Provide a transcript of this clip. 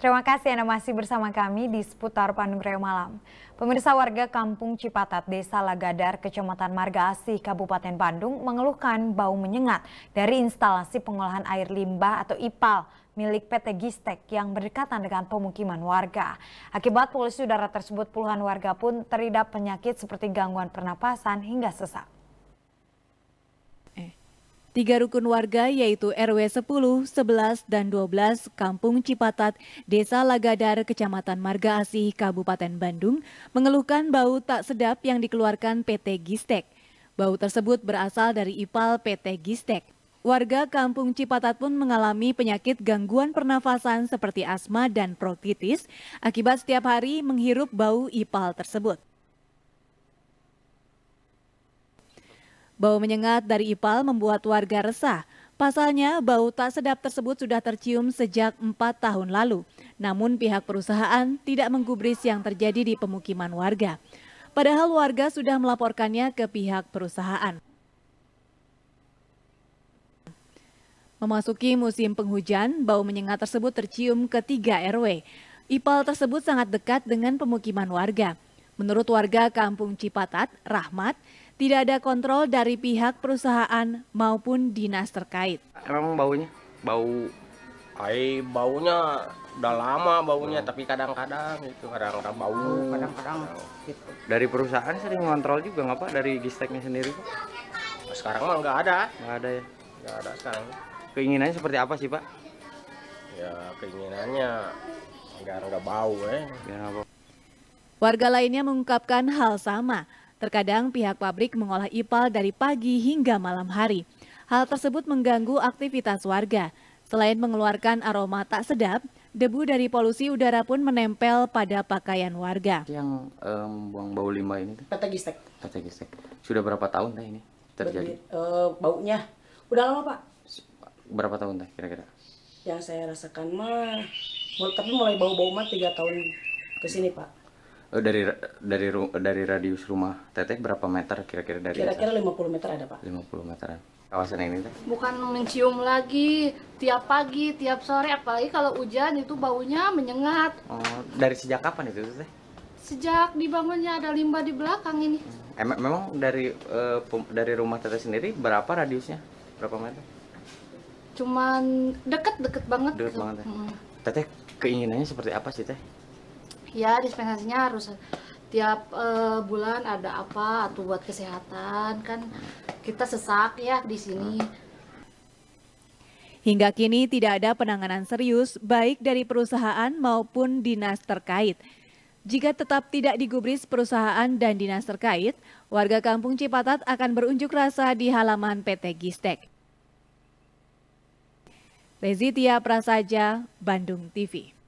Terima kasih Anda masih bersama kami di seputar Raya Malam. Pemirsa warga Kampung Cipatat, Desa Lagadar, Kecamatan Marga Asih, Kabupaten Bandung mengeluhkan bau menyengat dari instalasi pengolahan air limbah atau IPAL milik PT Gistek yang berdekatan dengan pemukiman warga. Akibat polusi udara tersebut puluhan warga pun teridap penyakit seperti gangguan pernapasan hingga sesak. Tiga rukun warga yaitu RW 10, 11, dan 12 Kampung Cipatat, Desa Lagadar, Kecamatan Marga Asih, Kabupaten Bandung mengeluhkan bau tak sedap yang dikeluarkan PT Gistek. Bau tersebut berasal dari IPAL PT Gistek. Warga Kampung Cipatat pun mengalami penyakit gangguan pernafasan seperti asma dan protitis akibat setiap hari menghirup bau IPAL tersebut. Bau menyengat dari ipal membuat warga resah. Pasalnya, bau tak sedap tersebut sudah tercium sejak empat tahun lalu. Namun pihak perusahaan tidak menggubris yang terjadi di pemukiman warga. Padahal warga sudah melaporkannya ke pihak perusahaan. Memasuki musim penghujan, bau menyengat tersebut tercium ke tiga RW. Ipal tersebut sangat dekat dengan pemukiman warga. Menurut warga kampung Cipatat, Rahmat, tidak ada kontrol dari pihak perusahaan maupun dinas terkait. Emang baunya? Bau Ai baunya udah lama baunya, hmm. tapi kadang-kadang itu kadang-kadang bau, oh, kadang-kadang gitu. Dari perusahaan sering mengontrol juga nggak Pak dari gisteknya sendiri Pak? Nah, sekarang mah nggak ada. Nggak ada ya? Nggak ada sekarang. Keinginannya seperti apa sih Pak? Ya keinginannya nggak bau eh. ya. Eh. Warga lainnya mengungkapkan hal sama. Terkadang pihak pabrik mengolah ipal dari pagi hingga malam hari. Hal tersebut mengganggu aktivitas warga. Selain mengeluarkan aroma tak sedap, debu dari polusi udara pun menempel pada pakaian warga. Yang membuang um, bau limbah ini? Tata gistek. Tata gistek. Sudah berapa tahun dah ini terjadi? uh, baunya udah lama pak. Berapa tahun dah kira-kira? Yang saya rasakan mah, tapi mulai bau-bau mah tiga tahun kesini pak. Eh, dari dari dari radius rumah Teteh berapa meter kira-kira dari Kira-kira 50 meter ada, Pak. 50 meter Kawasan ini Teh? Bukan mencium lagi tiap pagi, tiap sore apalagi kalau hujan itu baunya menyengat. Oh, dari sejak kapan itu Teh? Sejak dibangunnya ada limbah di belakang ini. Hmm. Em memang dari uh, dari rumah Teteh sendiri berapa radiusnya? Berapa meter? Cuman deket-deket banget. Deket gitu. banget. Ya. Hmm. Teteh keinginannya seperti apa sih Teh? ya dispensasinya harus tiap uh, eh, bulan ada apa atau buat kesehatan kan kita sesak ya di sini. Hmm. Hingga kini tidak ada penanganan serius baik dari perusahaan maupun dinas terkait. Jika tetap tidak digubris perusahaan dan dinas terkait, warga kampung Cipatat akan berunjuk rasa di halaman PT Gistek. Rezitia Prasaja, Bandung TV.